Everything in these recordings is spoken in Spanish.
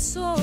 sou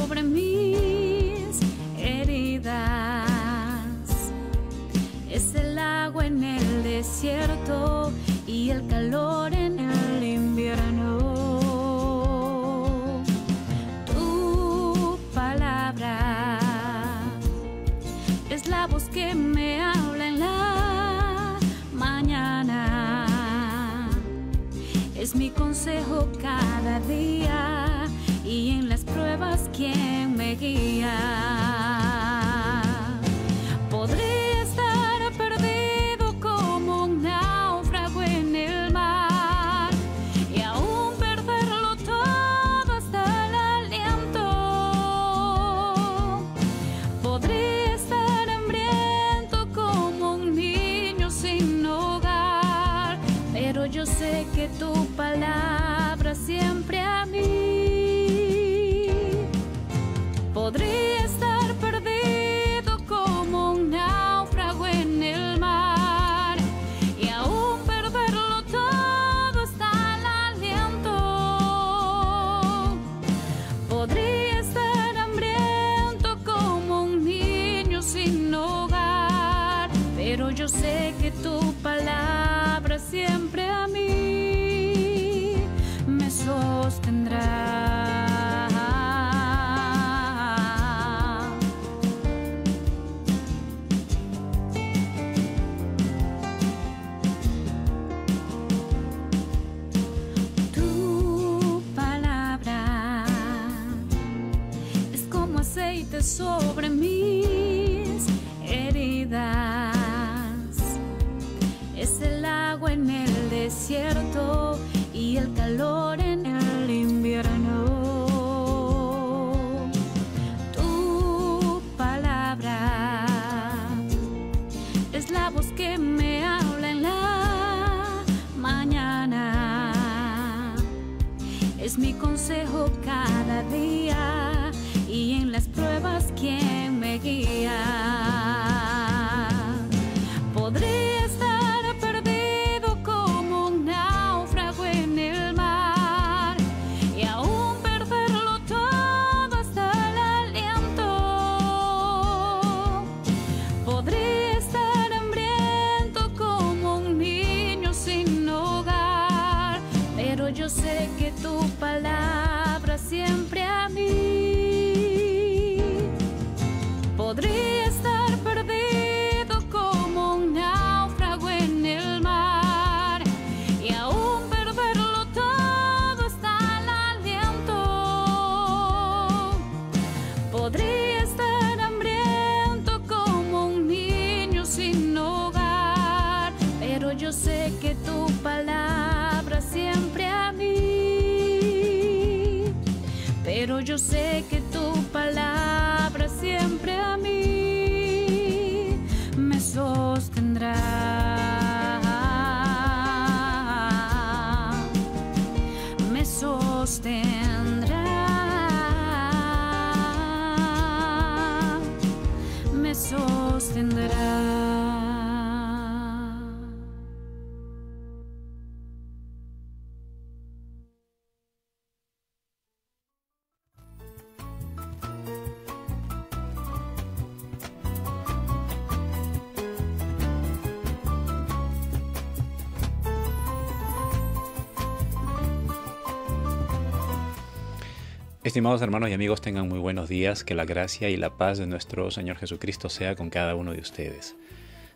Estimados hermanos y amigos, tengan muy buenos días, que la gracia y la paz de nuestro Señor Jesucristo sea con cada uno de ustedes.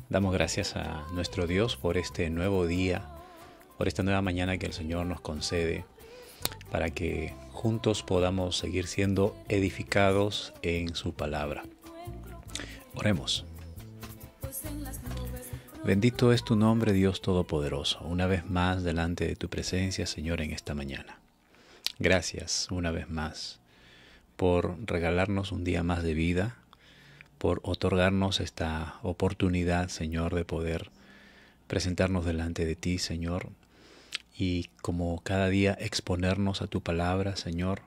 Damos gracias a nuestro Dios por este nuevo día, por esta nueva mañana que el Señor nos concede, para que juntos podamos seguir siendo edificados en su palabra. Oremos. Bendito es tu nombre, Dios Todopoderoso, una vez más delante de tu presencia, Señor, en esta mañana. Gracias una vez más por regalarnos un día más de vida, por otorgarnos esta oportunidad, Señor, de poder presentarnos delante de ti, Señor, y como cada día exponernos a tu palabra, Señor,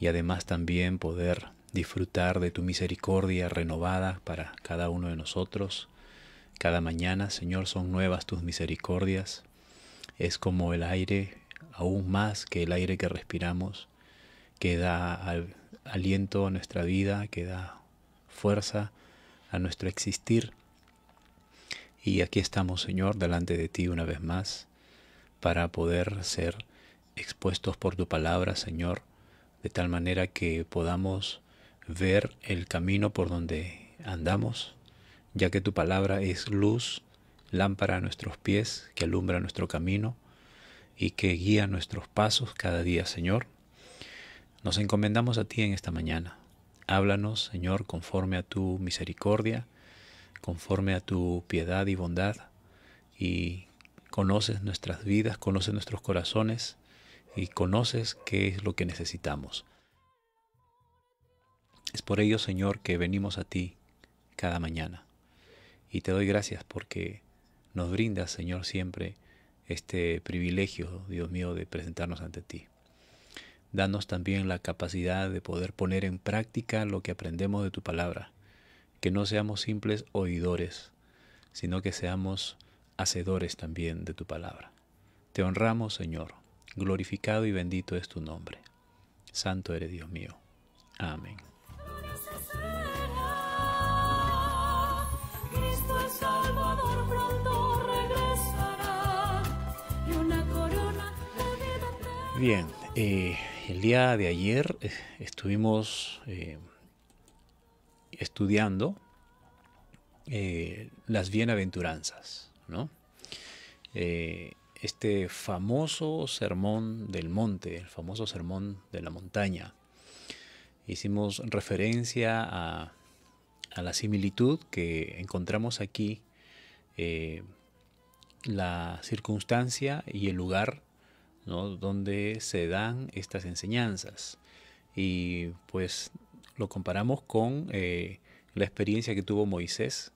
y además también poder disfrutar de tu misericordia renovada para cada uno de nosotros. Cada mañana, Señor, son nuevas tus misericordias. Es como el aire aún más que el aire que respiramos, que da aliento a nuestra vida, que da fuerza a nuestro existir. Y aquí estamos, Señor, delante de ti una vez más, para poder ser expuestos por tu palabra, Señor, de tal manera que podamos ver el camino por donde andamos, ya que tu palabra es luz, lámpara a nuestros pies, que alumbra nuestro camino, y que guía nuestros pasos cada día, Señor. Nos encomendamos a ti en esta mañana. Háblanos, Señor, conforme a tu misericordia, conforme a tu piedad y bondad, y conoces nuestras vidas, conoces nuestros corazones, y conoces qué es lo que necesitamos. Es por ello, Señor, que venimos a ti cada mañana. Y te doy gracias porque nos brindas, Señor, siempre este privilegio, Dios mío, de presentarnos ante ti. Danos también la capacidad de poder poner en práctica lo que aprendemos de tu palabra, que no seamos simples oidores, sino que seamos hacedores también de tu palabra. Te honramos, Señor, glorificado y bendito es tu nombre. Santo eres Dios mío. Amén. Bien, eh, el día de ayer eh, estuvimos eh, estudiando las bienaventuranzas, ¿no? este famoso sermón del monte, el famoso sermón de la montaña. Hicimos referencia a, a la similitud que encontramos aquí, la circunstancia y el lugar donde se dan estas enseñanzas. Y pues lo comparamos con eh, la experiencia que tuvo Moisés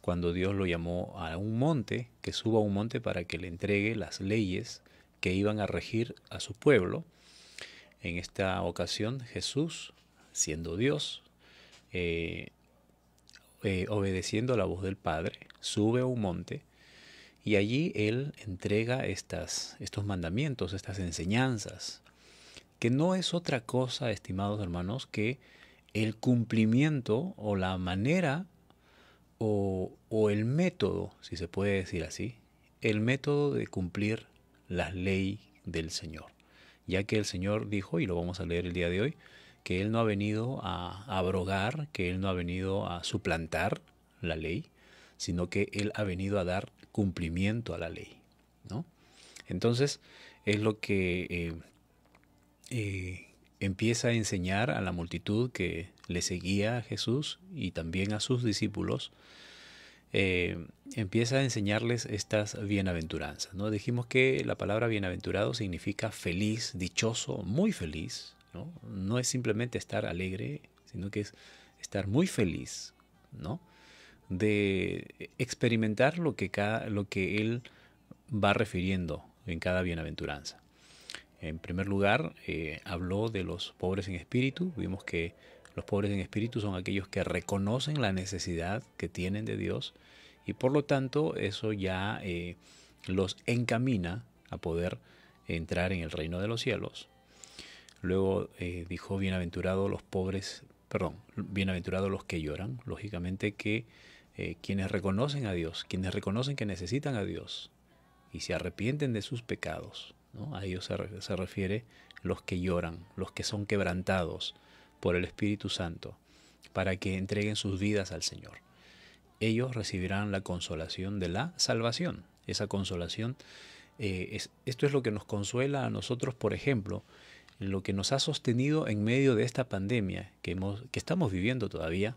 cuando Dios lo llamó a un monte, que suba a un monte para que le entregue las leyes que iban a regir a su pueblo. En esta ocasión Jesús, siendo Dios, eh, eh, obedeciendo a la voz del Padre, sube a un monte y allí Él entrega estas, estos mandamientos, estas enseñanzas, que no es otra cosa, estimados hermanos, que el cumplimiento o la manera o, o el método, si se puede decir así, el método de cumplir la ley del Señor. Ya que el Señor dijo, y lo vamos a leer el día de hoy, que Él no ha venido a abrogar, que Él no ha venido a suplantar la ley, sino que Él ha venido a dar cumplimiento a la ley. ¿no? Entonces, es lo que eh, eh, empieza a enseñar a la multitud que le seguía a Jesús y también a sus discípulos. Eh, empieza a enseñarles estas bienaventuranzas. ¿no? Dijimos que la palabra bienaventurado significa feliz, dichoso, muy feliz. ¿no? no es simplemente estar alegre, sino que es estar muy feliz. ¿no? de experimentar lo que, cada, lo que él va refiriendo en cada bienaventuranza. En primer lugar, eh, habló de los pobres en espíritu. Vimos que los pobres en espíritu son aquellos que reconocen la necesidad que tienen de Dios y por lo tanto eso ya eh, los encamina a poder entrar en el reino de los cielos. Luego eh, dijo, bienaventurados los pobres, perdón, bienaventurados los que lloran. Lógicamente que eh, quienes reconocen a Dios, quienes reconocen que necesitan a Dios y se arrepienten de sus pecados. A ellos se, refiere los que lloran, los que son quebrantados por el Espíritu Santo, para que entreguen sus vidas al Señor. Ellos recibirán la consolación de la salvación. Esa consolación, eh, esto es lo que nos consuela a nosotros, por ejemplo, lo que nos ha sostenido en medio de esta pandemia que, que estamos viviendo todavía,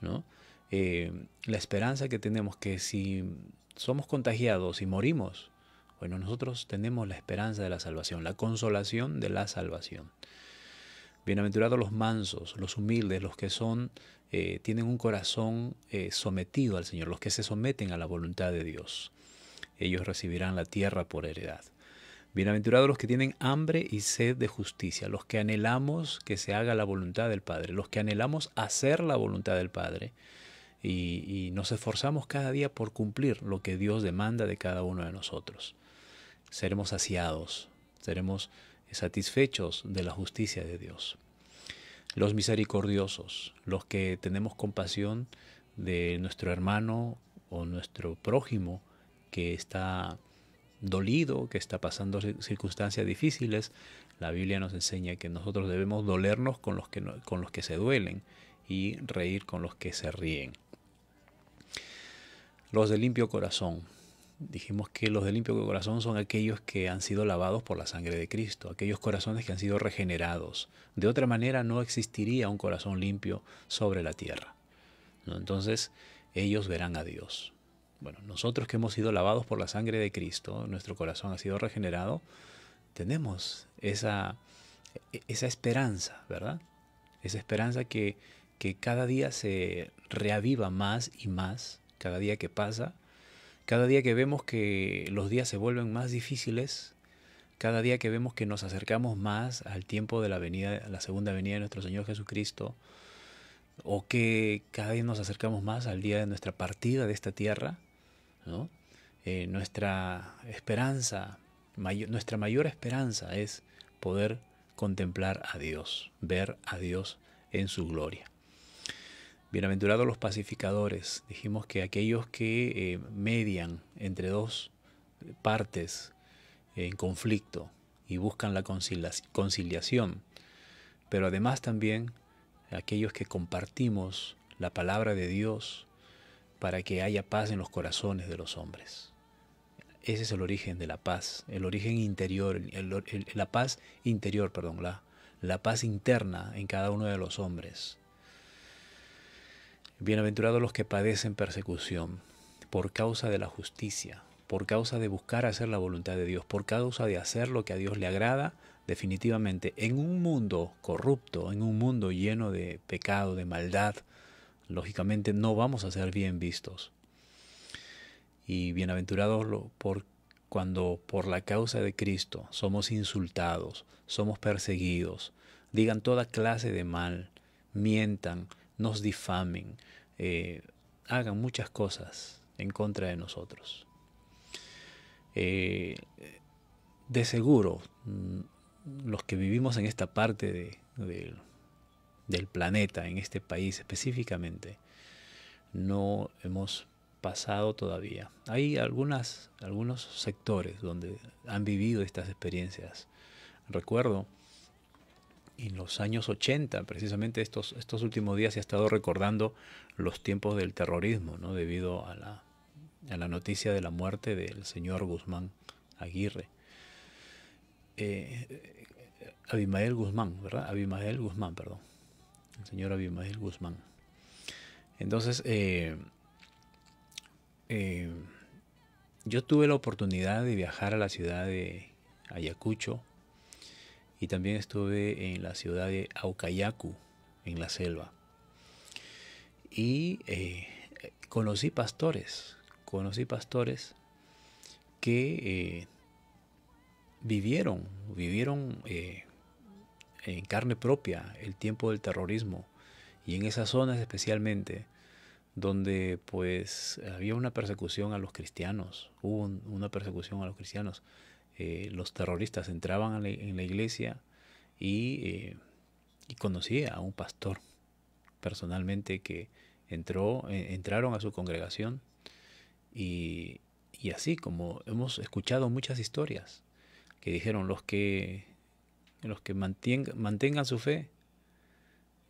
¿no? Eh, la esperanza que tenemos que si somos contagiados y morimos, bueno, nosotros tenemos la esperanza de la salvación, la consolación de la salvación. Bienaventurados los mansos, los humildes, los que son, eh, tienen un corazón eh, sometido al Señor, los que se someten a la voluntad de Dios. Ellos recibirán la tierra por heredad. Bienaventurados los que tienen hambre y sed de justicia, los que anhelamos que se haga la voluntad del Padre, los que anhelamos hacer la voluntad del Padre y, nos esforzamos cada día por cumplir lo que Dios demanda de cada uno de nosotros. Seremos saciados, seremos satisfechos de la justicia de Dios. Los misericordiosos, los que tenemos compasión de nuestro hermano o nuestro prójimo que está dolido, que está pasando circunstancias difíciles, la Biblia nos enseña que nosotros debemos dolernos con los que, con los que se duelen y reír con los que se ríen. Los de limpio corazón. Dijimos que los de limpio corazón son aquellos que han sido lavados por la sangre de Cristo, aquellos corazones que han sido regenerados. De otra manera no existiría un corazón limpio sobre la tierra. Entonces ellos verán a Dios. Bueno, nosotros que hemos sido lavados por la sangre de Cristo, nuestro corazón ha sido regenerado, tenemos esa, esa esperanza, ¿verdad? Esa esperanza que, que cada día se reaviva más y más cada día que pasa, cada día que vemos que los días se vuelven más difíciles, cada día que vemos que nos acercamos más al tiempo de la venida, la segunda venida de nuestro Señor Jesucristo, o que cada día nos acercamos más al día de nuestra partida de esta tierra, eh, nuestra esperanza, nuestra mayor esperanza es poder contemplar a Dios, ver a Dios en su gloria. Bienaventurados los pacificadores. Dijimos que aquellos que eh, median entre dos partes en conflicto y buscan la conciliación, pero además también aquellos que compartimos la palabra de Dios para que haya paz en los corazones de los hombres. Ese es el origen de la paz, el origen interior, la paz interior, perdón, la, la paz interna en cada uno de los hombres. Bienaventurados los que padecen persecución por causa de la justicia, por causa de buscar hacer la voluntad de Dios, por causa de hacer lo que a Dios le agrada, definitivamente en un mundo corrupto, en un mundo lleno de pecado, de maldad, lógicamente no vamos a ser bien vistos. Y bienaventurados por cuando por la causa de Cristo somos insultados, somos perseguidos, digan toda clase de mal, mientan, nos difamen, eh, hagan muchas cosas en contra de nosotros. Eh, de seguro, mm, los que vivimos en esta parte del planeta, en este país específicamente, no hemos pasado todavía. Hay algunos sectores donde han vivido estas experiencias. Recuerdo en los años 80, precisamente estos, estos últimos días se ha estado recordando los tiempos del terrorismo, ¿no? debido a la, a la noticia de la muerte del señor Guzmán Aguirre. Eh, Abimael Guzmán, ¿verdad? Abimael Guzmán, perdón. El señor Abimael Guzmán. Entonces, eh, eh, yo tuve la oportunidad de viajar a la ciudad de Ayacucho y también estuve en la ciudad de Aucayacu, en la selva. Y eh, conocí pastores, conocí pastores que eh, vivieron, vivieron eh, en carne propia el tiempo del terrorismo y en esas zonas especialmente donde pues había una persecución a los cristianos, hubo una persecución a los cristianos eh, los terroristas entraban en la iglesia eh, y, conocí a un pastor personalmente que entró, eh, entraron a su congregación y, así como hemos escuchado muchas historias que dijeron los que, los que mantengan su fe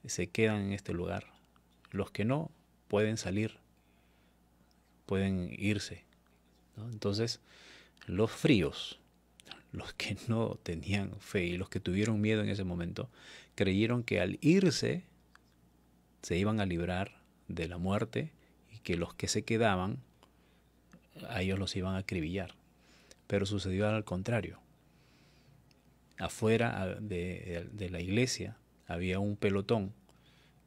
se quedan en este lugar, los que no pueden salir, pueden irse. Entonces, los fríos, los que no tenían fe y los que tuvieron miedo en ese momento, creyeron que al irse se iban a librar de la muerte y que los que se quedaban, a ellos los iban a acribillar. Pero sucedió al contrario. Afuera ah, de, la iglesia había un pelotón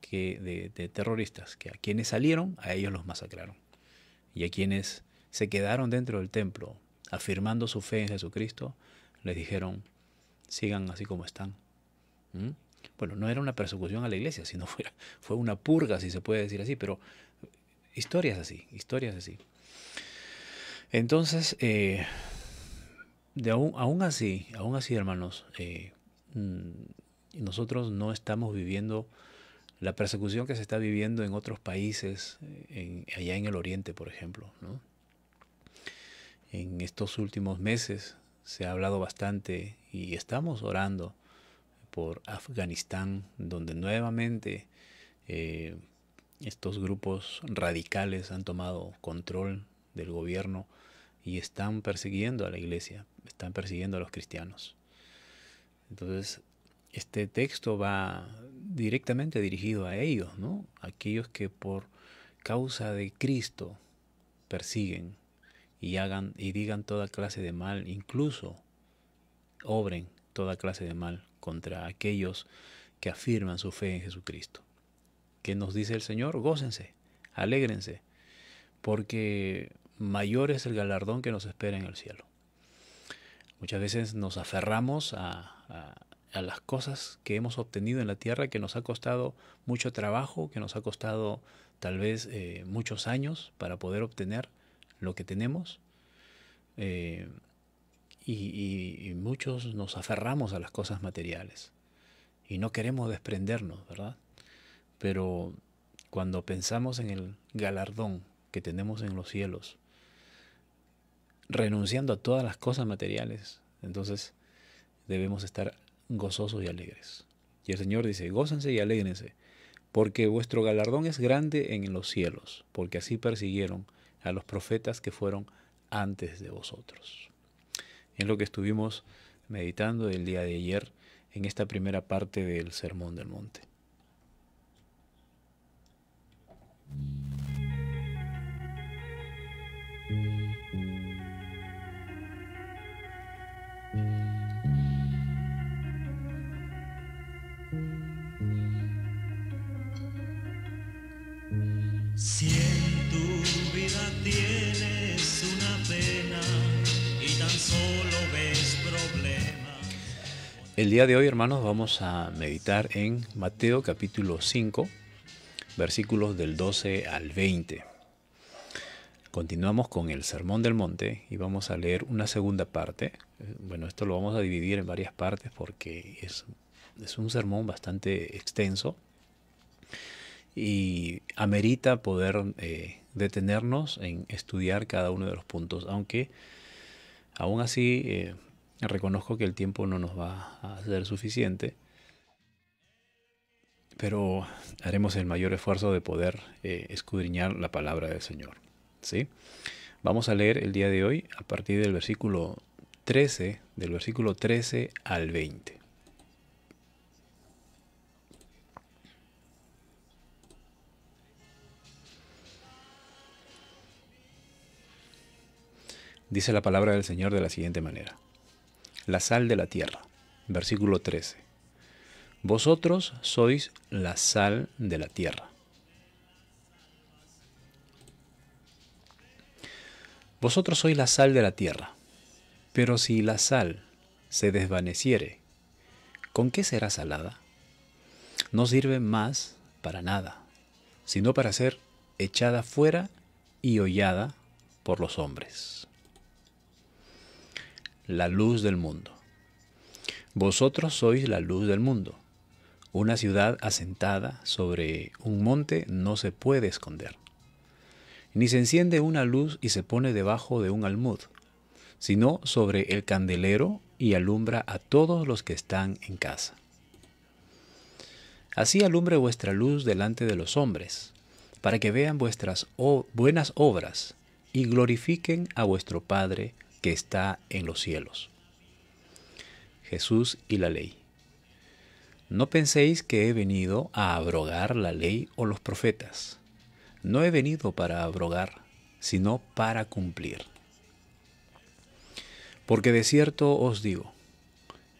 de terroristas que a quienes salieron, a ellos los masacraron. Y a quienes se quedaron dentro del templo afirmando su fe en Jesucristo, les dijeron, sigan así como están. ¿Mm? Bueno, no era una persecución a la iglesia, sino fue, fue una purga, si se puede decir así, pero historias así, historias así. Entonces, eh, aún, aún, así, aún así, hermanos, eh, mm, nosotros no estamos viviendo la persecución que se está viviendo en otros países, allá en el Oriente, por ejemplo. En estos últimos meses se ha hablado bastante y estamos orando por Afganistán, donde nuevamente eh, estos grupos radicales han tomado control del gobierno y están persiguiendo a la iglesia, están persiguiendo a los cristianos. Entonces, este texto va directamente dirigido a ellos, ¿no? Aquellos que por causa de Cristo persiguen y hagan y digan toda clase de mal, incluso obren toda clase de mal contra aquellos que afirman su fe en Jesucristo. Que nos dice el Señor, gócense, alégrense, porque mayor es el galardón que nos espera en el cielo. Muchas veces nos aferramos a, las cosas que hemos obtenido en la tierra, que nos ha costado mucho trabajo, que nos ha costado tal vez eh, muchos años para poder obtener, lo que tenemos. Eh, y, muchos nos aferramos a las cosas materiales y no queremos desprendernos, ¿verdad? Pero cuando pensamos en el galardón que tenemos en los cielos, renunciando a todas las cosas materiales, entonces debemos estar gozosos y alegres. Y el Señor dice, gócense y alégrense, porque vuestro galardón es grande en los cielos, porque así persiguieron a los profetas que fueron antes de vosotros. Es lo que estuvimos meditando el día de ayer en esta primera parte del Sermón del Monte. El día de hoy, hermanos, vamos a meditar en Mateo capítulo 5, versículos del 12 al 20. Continuamos con el Sermón del Monte y vamos a leer una segunda parte. Bueno, esto lo vamos a dividir en varias partes porque es, un sermón bastante extenso y amerita poder eh, detenernos en estudiar cada uno de los puntos, aunque aún así eh, Reconozco que el tiempo no nos va a ser suficiente, pero haremos el mayor esfuerzo de poder eh, escudriñar la palabra del Señor. ¿sí? Vamos a leer el día de hoy a partir del versículo 13, del versículo 13 al 20. Dice la palabra del Señor de la siguiente manera la sal de la tierra. Versículo 13. Vosotros sois la sal de la tierra. Vosotros sois la sal de la tierra. Pero si la sal se desvaneciere, ¿con qué será salada? No sirve más para nada, sino para ser echada fuera y hollada por los hombres la luz del mundo. Vosotros sois la luz del mundo. Una ciudad asentada sobre un monte no se puede esconder. Ni se enciende una luz y se pone debajo de un almud, sino sobre el candelero y alumbra a todos los que están en casa. Así alumbre vuestra luz delante de los hombres, para que vean vuestras buenas obras y glorifiquen a vuestro Padre que está en los cielos. Jesús y la ley. No penséis que he venido a abrogar la ley o los profetas. No he venido para abrogar, sino para cumplir. Porque de cierto os digo,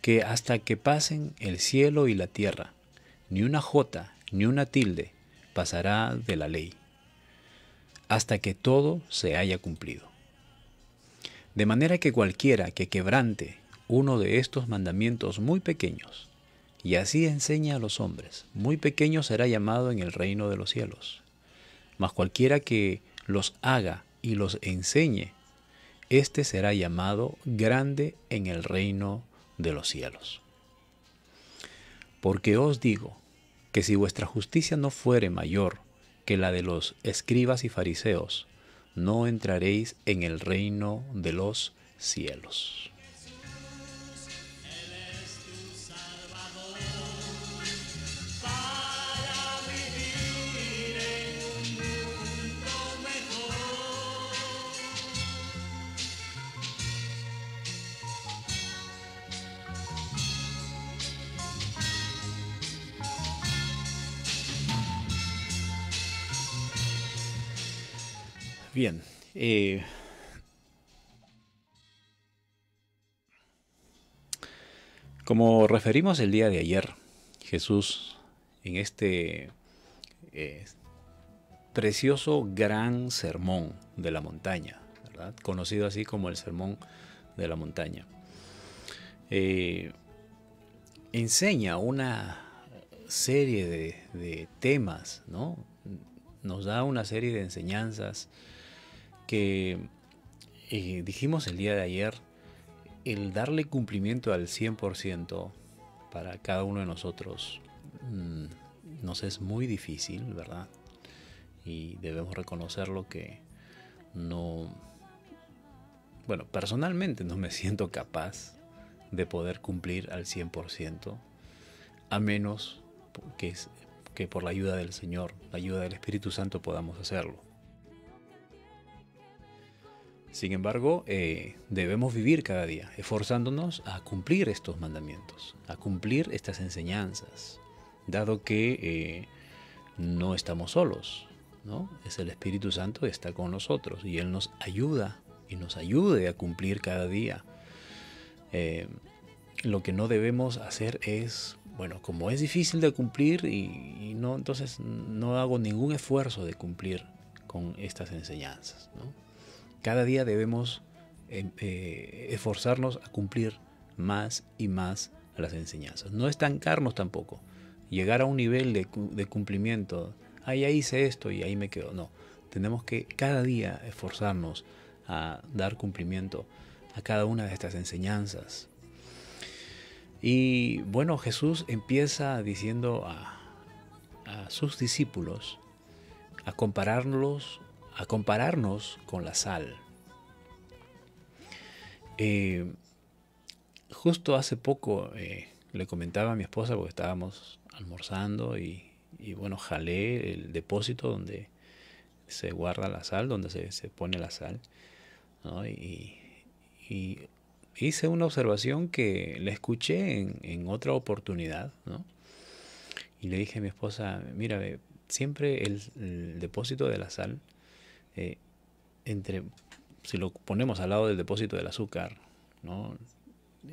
que hasta que pasen el cielo y la tierra, ni una jota ni una tilde pasará de la ley, hasta que todo se haya cumplido. De manera que cualquiera que quebrante uno de estos mandamientos muy pequeños, y así enseña a los hombres, muy pequeño será llamado en el reino de los cielos. Mas cualquiera que los haga y los enseñe, este será llamado grande en el reino de los cielos. Porque os digo que si vuestra justicia no fuere mayor que la de los escribas y fariseos, no entraréis en el reino de los cielos. Bien. Eh, como referimos el día de ayer, Jesús en este eh, precioso gran sermón de la montaña, conocido así como el sermón de la montaña, eh, enseña una serie de, de temas, ¿no? nos da una serie de enseñanzas que eh, dijimos el día de ayer, el darle cumplimiento al 100% para cada uno de nosotros mm, nos es muy difícil, ¿verdad? Y debemos reconocerlo que no... Bueno, personalmente no me siento capaz de poder cumplir al 100%, a menos que, que por la ayuda del Señor, la ayuda del Espíritu Santo podamos hacerlo. Sin embargo, eh, debemos vivir cada día, esforzándonos a cumplir estos mandamientos, a cumplir estas enseñanzas, dado que eh, no estamos solos, ¿no? Es el Espíritu Santo que está con nosotros y Él nos ayuda y nos ayude a cumplir cada día. Eh, lo que no debemos hacer es, bueno, como es difícil de cumplir no, entonces no hago ningún esfuerzo de cumplir con estas enseñanzas, ¿no? Cada día debemos em, eh, esforzarnos a cumplir más y más las enseñanzas. No estancarnos tampoco. Llegar a un nivel de, cumplimiento. Ahí, hice esto y ahí me quedo. No. Tenemos que cada día esforzarnos a dar cumplimiento a cada una de estas enseñanzas. Y bueno, Jesús empieza diciendo a, a sus discípulos a compararlos a compararnos con la sal. Eh, justo hace poco eh, le comentaba a mi esposa porque estábamos almorzando y, bueno, jalé el depósito donde se guarda la sal, donde se, pone la sal. Y, hice una observación que la escuché en, otra oportunidad. Y le dije a mi esposa, mira, siempre el depósito de la sal eh, entre, si lo ponemos al lado del depósito del azúcar, ¿no?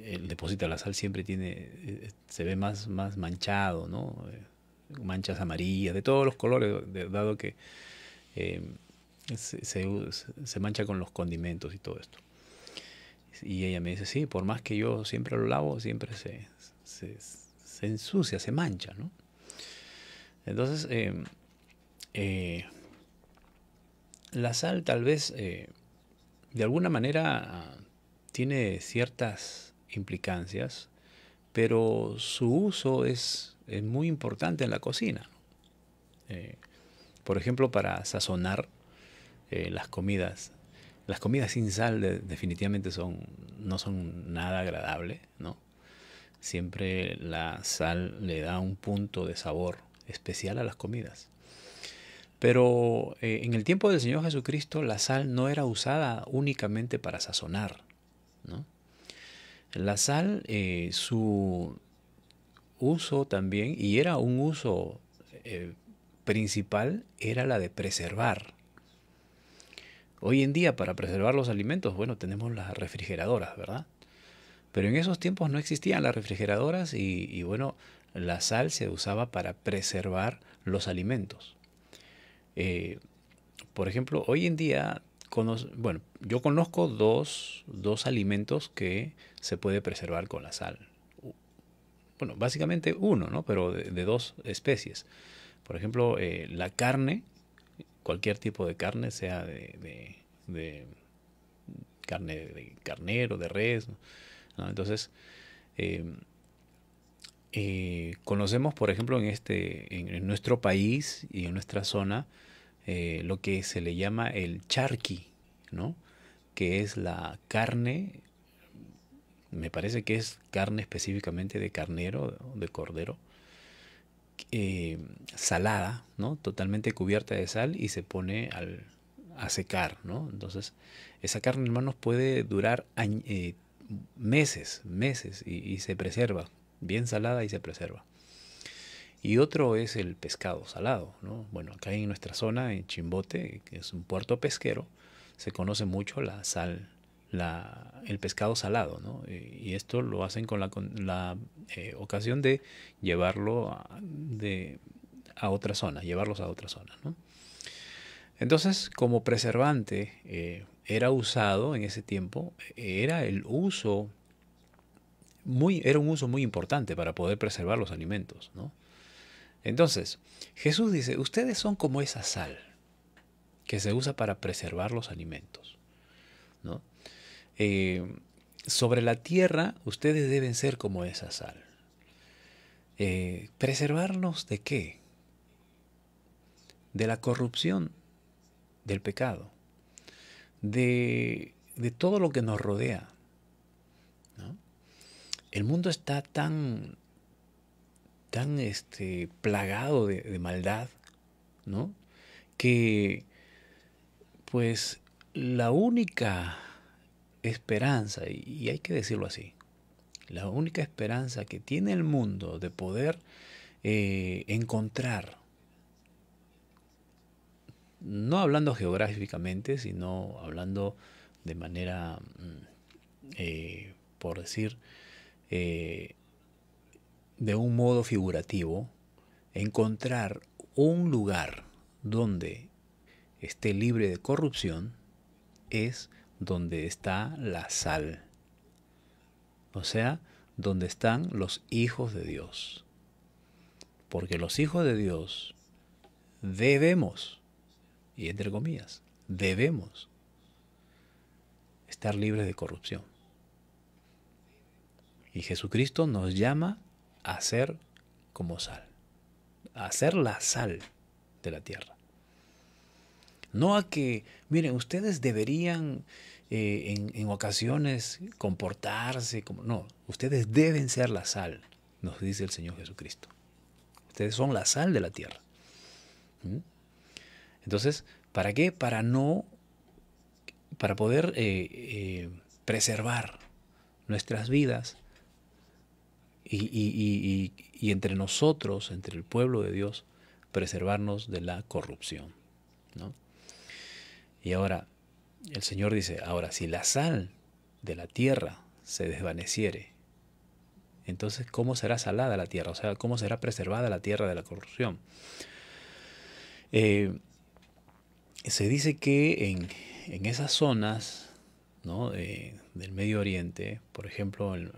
el depósito de la sal siempre tiene, eh, eh, se ve más, más manchado, ¿no? manchas amarillas, de todos los colores, dado que se, se, mancha con los condimentos y todo esto. Y ella me dice, sí, por más que yo siempre lo lavo, siempre se, se, ensucia, se mancha, ¿no? Entonces, eh, la sal tal vez eh, de alguna manera tiene ciertas implicancias, pero su uso es, muy importante en la cocina. Eh, por ejemplo, para sazonar eh, las comidas. Las comidas sin sal definitivamente son, no son nada agradable, ¿no? Siempre la sal le da un punto de sabor especial a las comidas. Pero eh, en el tiempo del Señor Jesucristo la sal no era usada únicamente para sazonar. La sal, eh, su uso también, y era un uso eh, principal, era la de preservar. Hoy en día para preservar los alimentos, bueno, tenemos las refrigeradoras, ¿verdad? Pero en esos tiempos no existían las refrigeradoras y bueno, la sal se usaba para preservar los alimentos. Eh, por ejemplo, hoy en día, bueno, yo conozco dos, dos alimentos que se puede preservar con la sal. Bueno, básicamente uno, ¿no? Pero de, dos especies. Por ejemplo, eh, la carne, cualquier tipo de carne, sea de, de, carne de carnero, de res. ¿no? Entonces, eh, conocemos, por ejemplo, en, este, en, nuestro país y en nuestra zona, eh, lo que se le llama el charqui, ¿no? Que es la carne, me parece que es carne específicamente de carnero, de cordero, eh, salada, ¿no? Totalmente cubierta de sal y se pone al, a secar, Entonces, esa carne, hermanos, puede durar eh, meses, meses y se preserva, bien salada y se preserva y otro es el pescado salado. ¿no? Bueno, acá en nuestra zona, en Chimbote, que es un puerto pesquero, se conoce mucho la sal, la, el pescado salado, ¿no? Eh, y esto lo hacen con la, la eh, ocasión de llevarlo a, otra zona, llevarlos a otra zona. ¿no? Entonces, como preservante eh, era usado en ese tiempo, era el uso muy, era un uso muy importante para poder preservar los alimentos, ¿no? Entonces, Jesús dice, ustedes son como esa sal que se usa para preservar los alimentos. Eh, sobre la tierra, ustedes deben ser como esa sal. Eh, ¿Preservarnos de qué? De la corrupción, del pecado, de, todo lo que nos rodea. El mundo está tan tan este, plagado de, maldad, ¿no? Que pues la única esperanza, y hay que decirlo así, la única esperanza que tiene el mundo de poder eh, encontrar, no hablando geográficamente, sino hablando de manera, mm, eh, por decir, eh, de un modo figurativo, encontrar un lugar donde esté libre de corrupción es donde está la sal. O sea, donde están los hijos de Dios. Porque los hijos de Dios debemos, y entre comillas, debemos estar libres de corrupción. Y Jesucristo nos llama hacer como sal, hacer la sal de la tierra. No a que, miren, ustedes deberían eh, en, ocasiones comportarse como... No, ustedes deben ser la sal, nos dice el Señor Jesucristo. Ustedes son la sal de la tierra. ¿Mm? Entonces, ¿para qué? Para no... Para poder eh, eh, preservar nuestras vidas y, entre nosotros, entre el pueblo de Dios, preservarnos de la corrupción. Y ahora, el Señor dice, ahora, si la sal de la tierra se desvaneciere, entonces, ¿cómo será salada la tierra? O sea, ¿cómo será preservada la tierra de la corrupción? Eh, se dice que en, esas zonas del Medio Oriente, por ejemplo, en,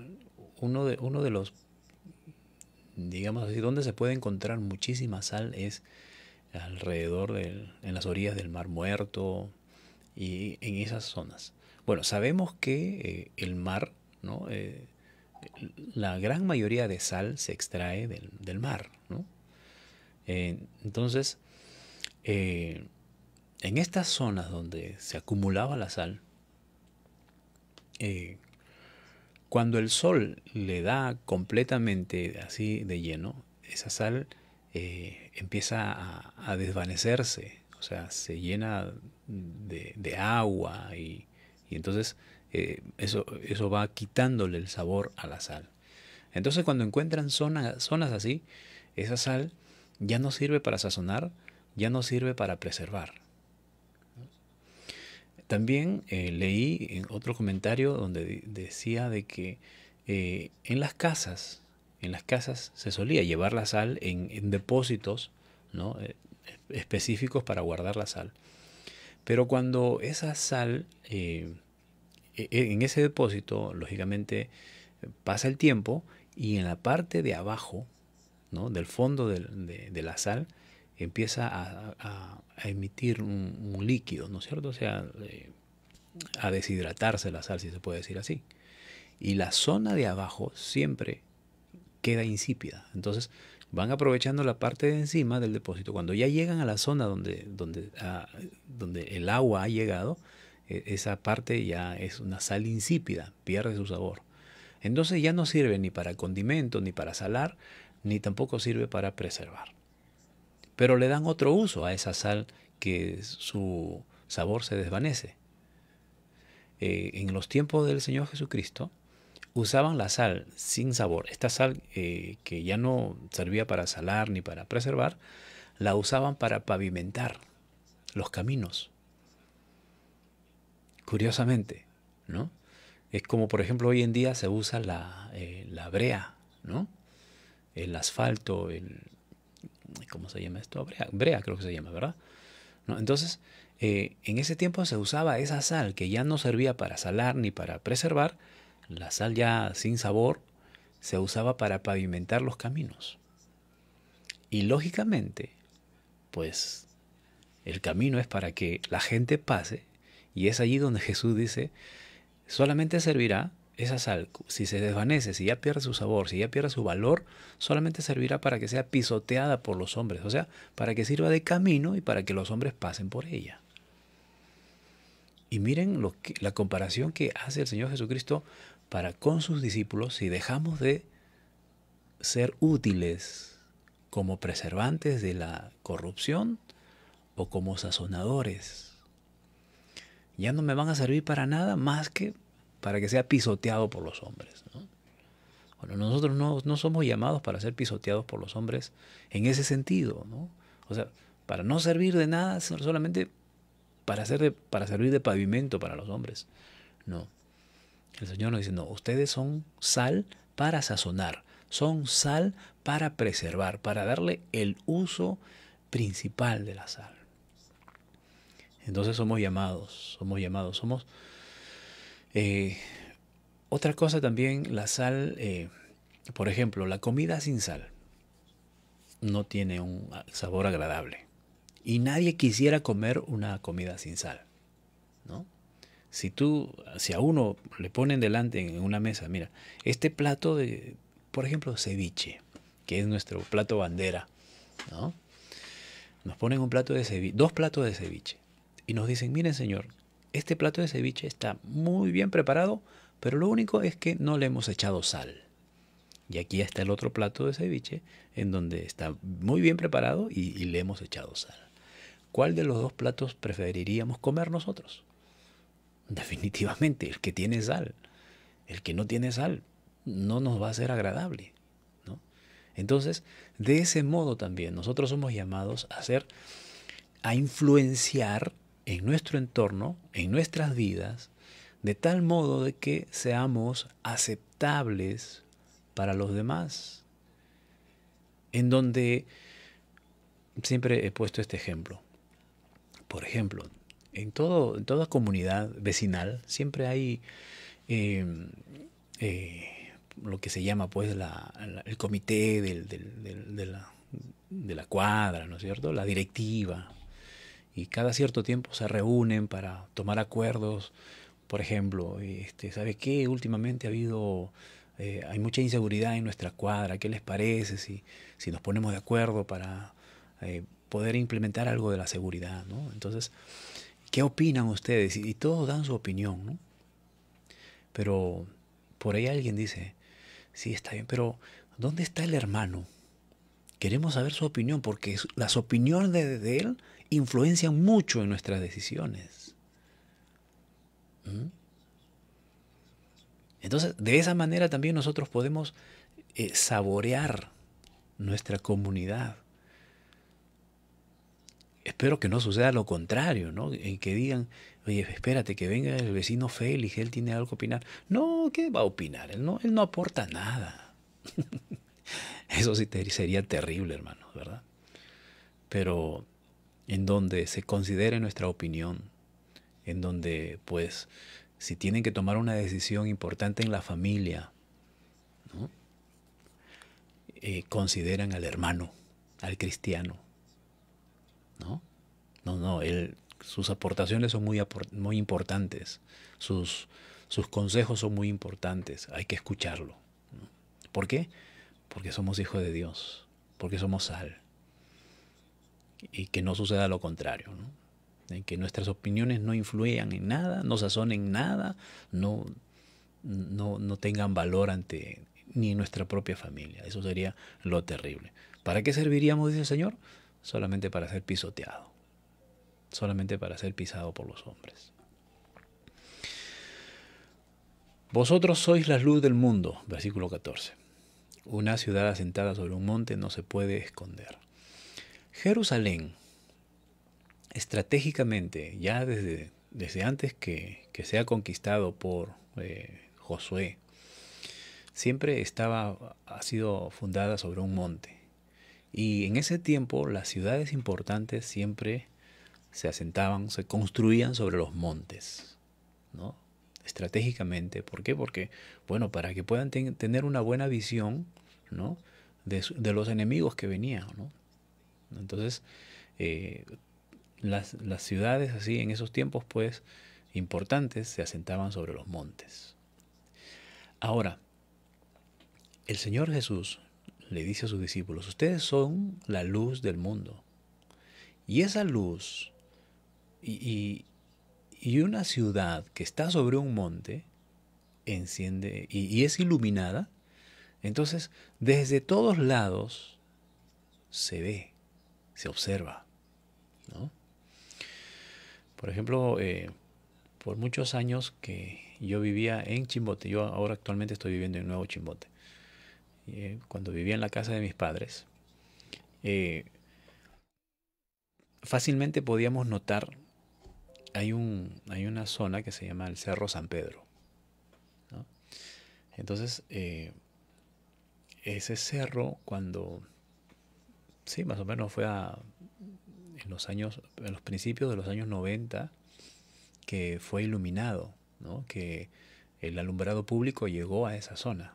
uno de, uno de los, digamos así, donde se puede encontrar muchísima sal es alrededor, del, en las orillas del Mar Muerto y en esas zonas. Bueno, sabemos que eh, el mar, ¿no? Eh, la gran mayoría de sal se extrae del, mar, ¿no? Eh, entonces, en estas zonas donde se acumulaba la sal, cuando el sol le da completamente así de lleno, esa sal eh, empieza a, desvanecerse, o sea, se llena de, agua y, entonces eh, eso, eso va quitándole el sabor a la sal. Entonces cuando encuentran zonas así, esa sal ya no sirve para sazonar, ya no sirve para preservar, también eh, leí en eh, otro comentario donde decía de que eh, en las casas, en las casas se solía llevar la sal en, depósitos específicos para guardar la sal. Pero cuando esa sal, e, e, en ese depósito, lógicamente pasa el tiempo y en la parte de abajo, del fondo de la sal, empieza a, emitir un, líquido, ¿no es cierto? O sea, a deshidratarse la sal, si se puede decir así. Y la zona de abajo siempre queda insípida. Entonces van aprovechando la parte de encima del depósito. Cuando ya llegan a la zona donde, donde, ah, donde el agua ha llegado, e, esa parte ya es una sal insípida, pierde su sabor. Entonces ya no sirve ni para condimento, ni para salar, ni tampoco sirve para preservar pero le dan otro uso a esa sal que su sabor se desvanece. Eh, en los tiempos del Señor Jesucristo usaban la sal sin sabor. Esta sal eh, que ya no servía para salar ni para preservar, la usaban para pavimentar los caminos. Curiosamente, ¿no? Es como por ejemplo hoy en día se usa la, eh, la brea, ¿no? El asfalto, el, ¿cómo se llama esto? Brea, creo que se llama, ¿verdad? Entonces, eh, en ese tiempo se usaba esa sal que ya no servía para salar ni para preservar, la sal ya sin sabor se usaba para pavimentar los caminos. Y lógicamente, pues el camino es para que la gente pase y es allí donde Jesús dice, solamente servirá esa sal, si se desvanece, si ya pierde su sabor, si ya pierde su valor, solamente servirá para que sea pisoteada por los hombres, o sea, para que sirva de camino y para que los hombres pasen por ella. Y miren la comparación que hace el Señor Jesucristo para con sus discípulos si dejamos de ser útiles como preservantes de la corrupción o como sazonadores. Ya no me van a servir para nada más que para que sea pisoteado por los hombres. ¿no? Bueno, nosotros no, no, somos llamados para ser pisoteados por los hombres en ese sentido, ¿no? O sea, para no servir de nada, solamente para, de, para servir de pavimento para los hombres. No. El Señor nos dice, no, ustedes son sal para sazonar, son sal para preservar, para darle el uso principal de la sal. Entonces somos llamados, somos llamados, somos eh, otra cosa también, la sal, eh, por ejemplo, la comida sin sal no tiene un sabor agradable. Y nadie quisiera comer una comida sin sal, ¿no? Si tú, si a uno le ponen delante en una mesa, mira, este plato de, por ejemplo, ceviche, que es nuestro plato bandera, ¿no? Nos ponen un plato de ceviche, dos platos de ceviche, y nos dicen, miren señor, este plato de ceviche está muy bien preparado, pero lo único es que no le hemos echado sal. Y aquí está el otro plato de ceviche, en donde está muy bien preparado y, le hemos echado sal. ¿Cuál de los dos platos preferiríamos comer nosotros? Definitivamente, el que tiene sal. El que no tiene sal no nos va a ser agradable. ¿no? Entonces, de ese modo también, nosotros somos llamados a ser, a influenciar en nuestro entorno, en nuestras vidas, de tal modo de que seamos aceptables para los demás. En donde siempre he puesto este ejemplo. Por ejemplo, en, toda comunidad vecinal siempre hay em, eh, lo que se llama pues el comité de, la, de la cuadra, ¿no es cierto? La directiva, cada cierto tiempo se reúnen para tomar acuerdos. Por ejemplo, este, ¿sabe qué? Últimamente ha habido, eh, hay mucha inseguridad en nuestra cuadra. ¿Qué les parece si, si nos ponemos de acuerdo para eh, poder implementar algo de la seguridad? ¿no? Entonces, ¿qué opinan ustedes? Y, todos dan su opinión, ¿no? Pero por ahí alguien dice, sí, está bien, pero ¿dónde está el hermano? Queremos saber su opinión porque las opiniones de, de él influencian mucho en nuestras decisiones. ¿Mm? Entonces, de esa manera también nosotros podemos eh, saborear nuestra comunidad. Espero que no suceda lo contrario, ¿no? En que digan, oye, espérate, que venga el vecino Félix, él tiene algo que opinar. No, ¿qué va a opinar? Él no, él no aporta nada. Eso sí sería terrible, hermano. ¿verdad? Pero en donde se considere nuestra opinión, en donde pues si tienen que tomar una decisión importante en la familia, eh, consideran al hermano, al cristiano. No, no, no sus aportaciones son muy, muy importantes, sus, sus, consejos son muy importantes, hay que escucharlo. ¿Por qué? Porque somos hijos de Dios, porque somos sal, y que no suceda lo contrario, en que nuestras opiniones no influyan en nada, no sazonen nada, no, no, no tengan valor ante ni nuestra propia familia. Eso sería lo terrible. ¿Para qué serviríamos, dice el Señor? Solamente para ser pisoteado, solamente para ser pisado por los hombres. Vosotros sois la luz del mundo, versículo 14. Una ciudad asentada sobre un monte no se puede esconder. Jerusalén, estratégicamente, ya desde, desde antes que, que, sea conquistado por eh, Josué, siempre estaba, ha sido fundada sobre un monte. Y en ese tiempo las ciudades importantes siempre se asentaban, se construían sobre los montes, ¿no? Estratégicamente. ¿Por qué? Porque, bueno, para que puedan tener una buena visión, ¿no? de los enemigos que venían, ¿no? Entonces, eh, las, ciudades así en esos tiempos, pues, importantes, se asentaban sobre los montes. Ahora, el Señor Jesús le dice a sus discípulos, ustedes son la luz del mundo. Y esa luz y, una ciudad que está sobre un monte, enciende y es iluminada, entonces desde todos lados se ve se observa. ¿no? Por ejemplo, eh, por muchos años que yo vivía en Chimbote, yo ahora actualmente estoy viviendo en Nuevo Chimbote, eh, cuando vivía en la casa de mis padres, eh, fácilmente podíamos notar, hay, un, hay una zona que se llama el Cerro San Pedro. Entonces, ese cerro, cuando sí, más o menos fue en los años, en los principios de los años 90, que fue iluminado, ¿no? que el alumbrado público llegó a esa zona.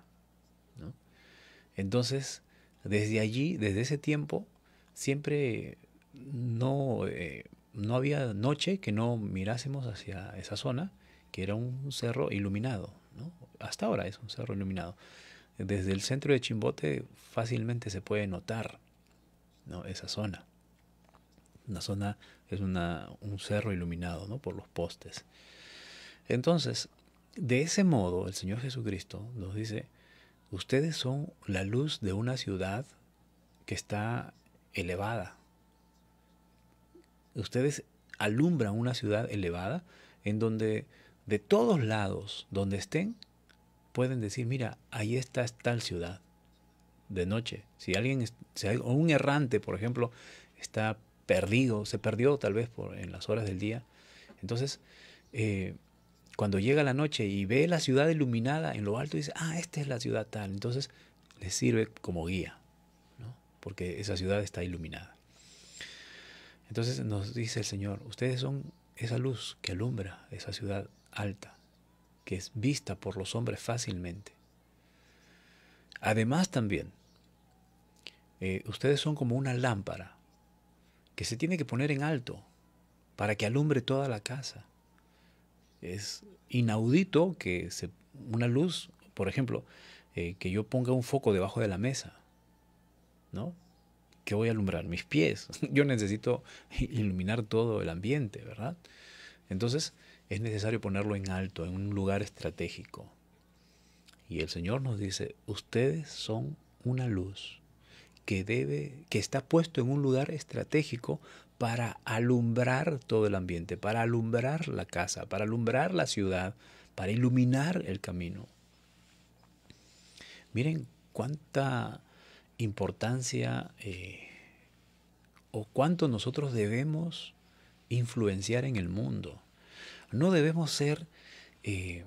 Entonces, desde allí, desde ese tiempo, siempre no, eh, no había noche que no mirásemos hacia esa zona, que era un cerro iluminado. Hasta ahora es un cerro iluminado. Desde el centro de Chimbote fácilmente se puede notar ¿no? esa zona. Una zona es un cerro iluminado ¿no? por los postes. Entonces, de ese modo, el Señor Jesucristo nos dice, ustedes son la luz de una ciudad que está elevada. Ustedes alumbran una ciudad elevada en donde de todos lados, donde estén, pueden decir, mira, ahí está tal ciudad de noche. Si alguien, si un errante, por ejemplo, está perdido, se perdió tal vez por, en las horas del día, entonces eh, cuando llega la noche y ve la ciudad iluminada en lo alto, dice, ah, esta es la ciudad tal. Entonces le sirve como guía, porque esa ciudad está iluminada. Entonces nos dice el Señor, ustedes son esa luz que alumbra esa ciudad alta, que es vista por los hombres fácilmente. Además también, eh, ustedes son como una lámpara que se tiene que poner en alto para que alumbre toda la casa. Es inaudito que una luz, por ejemplo, eh, que yo ponga un foco debajo de la mesa, ¿no? ¿Qué voy a alumbrar? Mis pies. Yo necesito iluminar todo el ambiente, ¿verdad? Entonces es necesario ponerlo en alto, en un lugar estratégico. Y el Señor nos dice, ustedes son una luz que debe que está puesto en un lugar estratégico para alumbrar todo el ambiente, para alumbrar la casa, para alumbrar la ciudad, para iluminar el camino. Miren cuánta importancia eh, o cuánto nosotros debemos influenciar en el mundo. No debemos ser eh,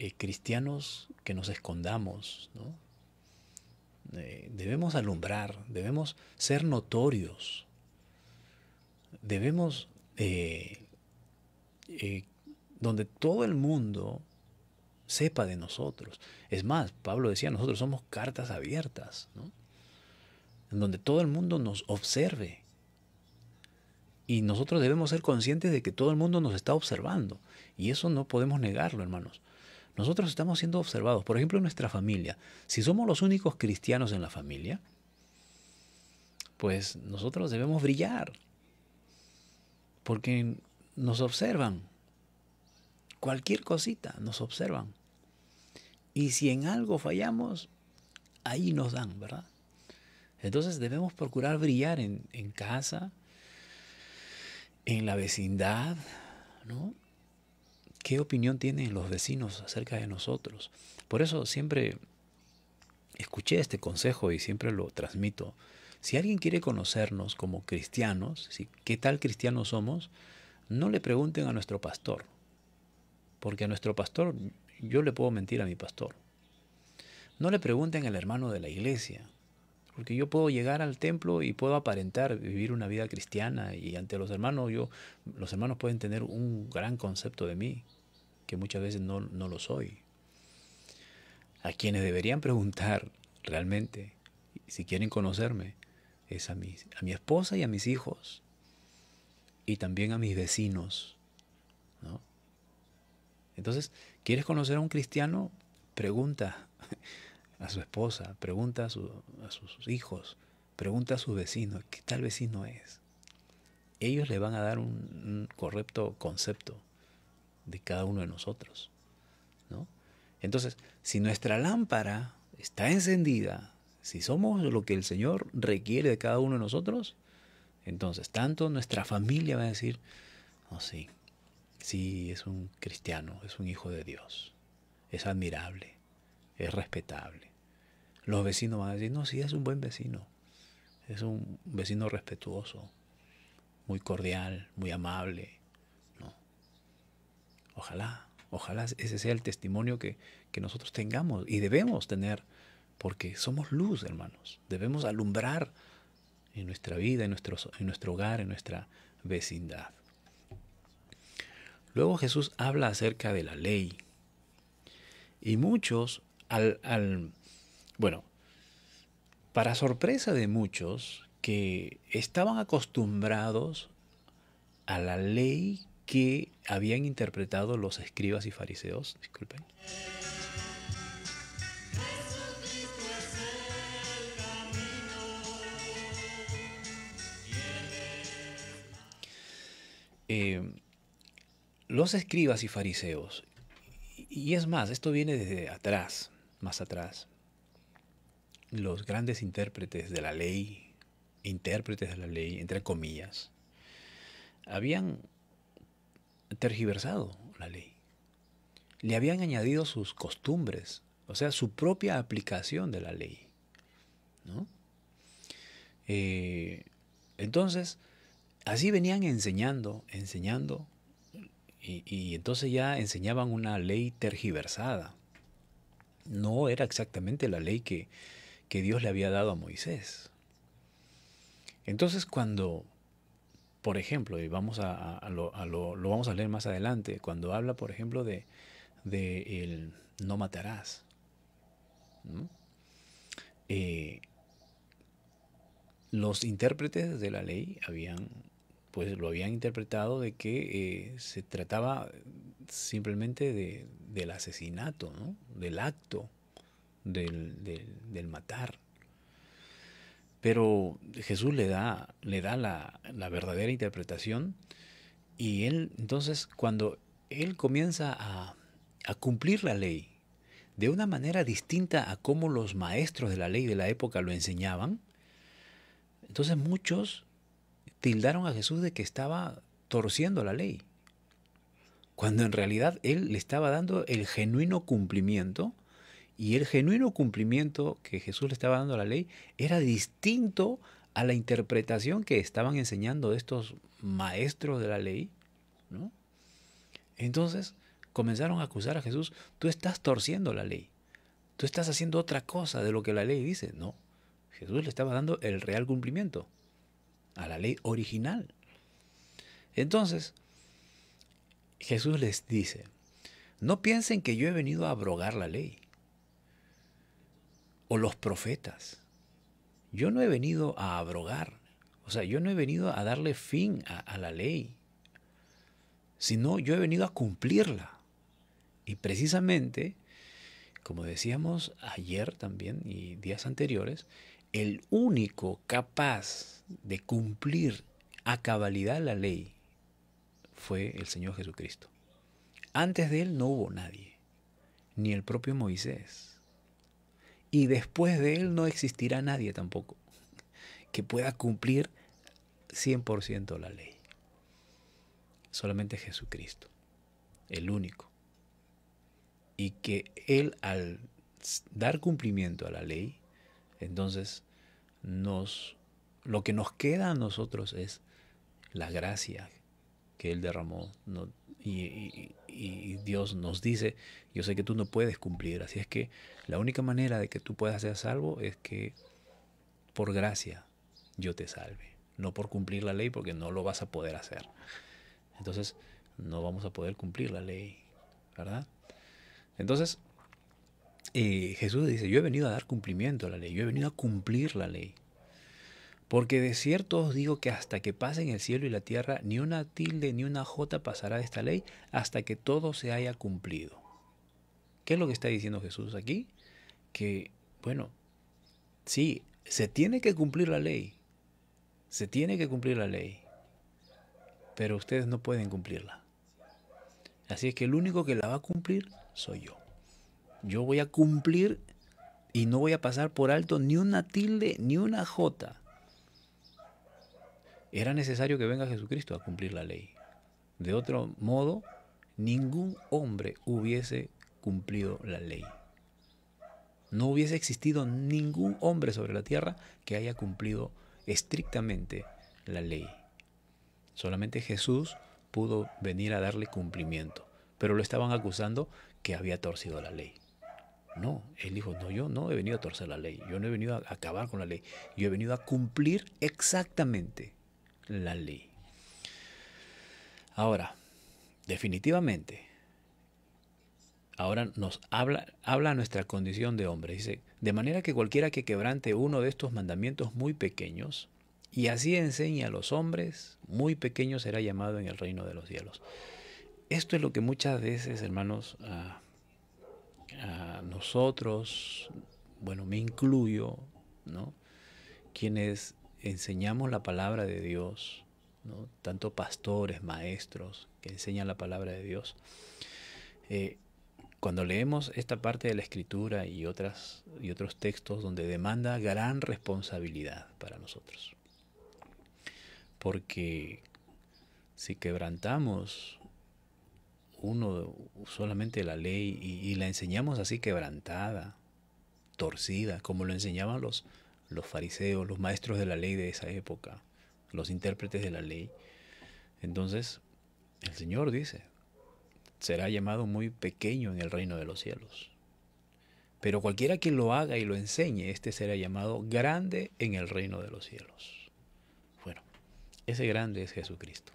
eh, cristianos que nos escondamos, ¿no? Eh, debemos alumbrar, debemos ser notorios, debemos, eh, donde todo el mundo sepa de nosotros. Es más, Pablo decía, nosotros somos cartas abiertas, donde todo el mundo nos observe. Y nosotros debemos ser conscientes de que todo el mundo nos está observando. Y eso no podemos negarlo, hermanos. Nosotros estamos siendo observados, por ejemplo, en nuestra familia. Si somos los únicos cristianos en la familia, pues nosotros debemos brillar, porque nos observan. Cualquier cosita nos observan. Y si en algo fallamos, ahí nos dan, ¿verdad? Entonces debemos procurar brillar en, casa, en la vecindad, ¿no? qué opinión tienen los vecinos acerca de nosotros. Por eso siempre escuché este consejo y siempre lo transmito. Si alguien quiere conocernos como cristianos, si, qué tal cristianos somos, no le pregunten a nuestro pastor, porque a nuestro pastor yo le puedo mentir a mi pastor. No le pregunten al hermano de la iglesia, porque yo puedo llegar al templo y puedo aparentar vivir una vida cristiana y ante los hermanos, yo, los hermanos pueden tener un gran concepto de mí, que muchas veces no, lo soy. A quienes deberían preguntar realmente, si quieren conocerme, es a, mi, a mi esposa y a mis hijos y también a mis vecinos. Entonces, ¿quieres conocer a un cristiano? Pregunta a su esposa, pregunta a, sus hijos, pregunta a sus vecinos, ¿qué tal vecino es? Ellos le van a dar un, correcto concepto de cada uno de nosotros. ¿no? Entonces, si nuestra lámpara está encendida, si somos lo que el Señor requiere de cada uno de nosotros, entonces tanto nuestra familia va a decir, oh sí, sí, es un cristiano, es un hijo de Dios, es admirable, es respetable. Los vecinos van a decir, no, sí, es un buen vecino. Es un vecino respetuoso, muy cordial, muy amable. Ojalá, ojalá ese sea el testimonio que, nosotros tengamos y debemos tener, porque somos luz, hermanos. Debemos alumbrar en nuestra vida, en nuestro, en nuestro hogar, en nuestra vecindad. Luego Jesús habla acerca de la ley. Y muchos al, al, bueno, para sorpresa de muchos que estaban acostumbrados a la ley que habían interpretado los escribas y fariseos, disculpen. Eh, los escribas y fariseos, y es más, esto viene desde atrás, más atrás, los grandes intérpretes de la ley, intérpretes de la ley, entre comillas, habían tergiversado la ley. Le habían añadido sus costumbres, o sea, su propia aplicación de la ley. Eh, entonces, así venían enseñando, enseñando, y entonces ya enseñaban una ley tergiversada no era exactamente la ley que, Dios le había dado a Moisés. Entonces cuando, por ejemplo, y vamos a, lo, vamos a leer más adelante, cuando habla, por ejemplo, de, de el no matarás, eh, los intérpretes de la ley habían pues lo habían interpretado de que eh, se trataba simplemente del asesinato, del acto, del, matar. Pero Jesús le da, le da la, verdadera interpretación y él, entonces, cuando él comienza a, a cumplir la ley, de una manera distinta a cómo los maestros de la ley de la época lo enseñaban, entonces muchos tildaron a Jesús de que estaba torciendo la ley, cuando en realidad él le estaba dando el genuino cumplimiento y el genuino cumplimiento que Jesús le estaba dando a la ley era distinto a la interpretación que estaban enseñando estos maestros de la ley, Entonces comenzaron a acusar a Jesús, tú estás torciendo la ley, tú estás haciendo otra cosa de lo que la ley dice. No, Jesús le estaba dando el real cumplimiento a la ley original. Entonces, Jesús les dice, no piensen que yo he venido a abrogar la ley o los profetas. Yo no he venido a abrogar, o sea, yo no he venido a darle fin a, la ley, sino yo he venido a cumplirla. Y precisamente, como decíamos ayer también y días anteriores, el único capaz de cumplir a cabalidad la ley fue el Señor Jesucristo. Antes de él no hubo nadie, ni el propio Moisés. Y después de él no existirá nadie tampoco que pueda cumplir 100% la ley. Solamente Jesucristo, el único. Y que él al dar cumplimiento a la ley, entonces, nos, lo que nos queda a nosotros es la gracia que Él derramó. y, y, Dios nos dice, yo sé que tú no puedes cumplir, así es que la única manera de que tú puedas ser salvo es que por gracia yo te salve, no por cumplir la ley porque no lo vas a poder hacer. Entonces no vamos a poder cumplir la ley, ¿verdad? Entonces eh, Jesús dice, yo he venido a dar cumplimiento a la ley, yo he venido a cumplir la ley. Porque de cierto os digo que hasta que pasen el cielo y la tierra, ni una tilde ni una jota pasará de esta ley hasta que todo se haya cumplido. ¿Qué es lo que está diciendo Jesús aquí? Que, bueno, sí, se tiene que cumplir la ley. Se tiene que cumplir la ley. Pero ustedes no pueden cumplirla. Así es que el único que la va a cumplir soy yo. Yo voy a cumplir y no voy a pasar por alto ni una tilde ni una jota. Era necesario que venga Jesucristo a cumplir la ley. De otro modo, ningún hombre hubiese cumplido la ley. No hubiese existido ningún hombre sobre la tierra que haya cumplido estrictamente la ley. Solamente Jesús pudo venir a darle cumplimiento, pero lo estaban acusando que había torcido la ley. No, él dijo, no, yo no he venido a torcer la ley, yo no he venido a acabar con la ley, yo he venido a cumplir exactamente la ley. Ahora, definitivamente, ahora nos habla, habla nuestra condición de hombre. Dice, de manera que cualquiera que quebrante uno de estos mandamientos muy pequeños, y así enseña a los hombres, muy pequeño será llamado en el reino de los cielos. Esto es lo que muchas veces, hermanos, ah, a nosotros, bueno, me incluyo, ¿no? Quienes enseñamos la palabra de Dios, ¿no? tanto pastores, maestros que enseñan la palabra de Dios. Eh, cuando leemos esta parte de la escritura y, otras, y otros textos donde demanda gran responsabilidad para nosotros. Porque si quebrantamos uno solamente la ley y, la enseñamos así quebrantada, torcida, como lo enseñaban los, los fariseos, los maestros de la ley de esa época, los intérpretes de la ley. Entonces, el Señor dice, será llamado muy pequeño en el reino de los cielos. Pero cualquiera quien lo haga y lo enseñe, este será llamado grande en el reino de los cielos. Bueno, ese grande es Jesucristo